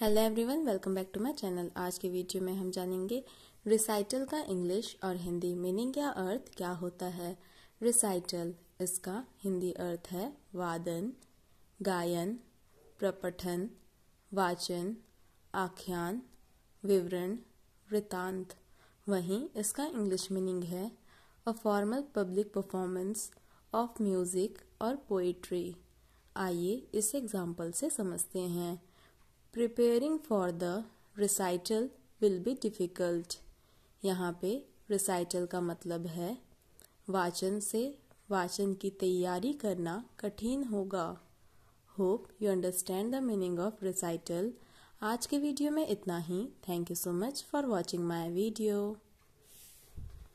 hello everyone welcome back to my channel आज के video में हम जानेंगे रिसाइटल का इंग्लिश और हिंदी मीनिंग या अर्थ क्या होता है रिसाइटल इसका हिंदी अर्थ है वादन गायन प्रपठन वाचन आख्यान विवरण वृतांत वहीं इसका इंग्लिश मीनिंग है a formal public performance of music और पोइट्री आइए इस एग्जाम्पल से समझते हैं preparing for the recital will be difficult यहाँ पे रिसाइटल का मतलब है वाचन से वाचन की तैयारी करना कठिन होगा hope you understand the meaning of recital आज के वीडियो में इतना ही thank you so much for watching my video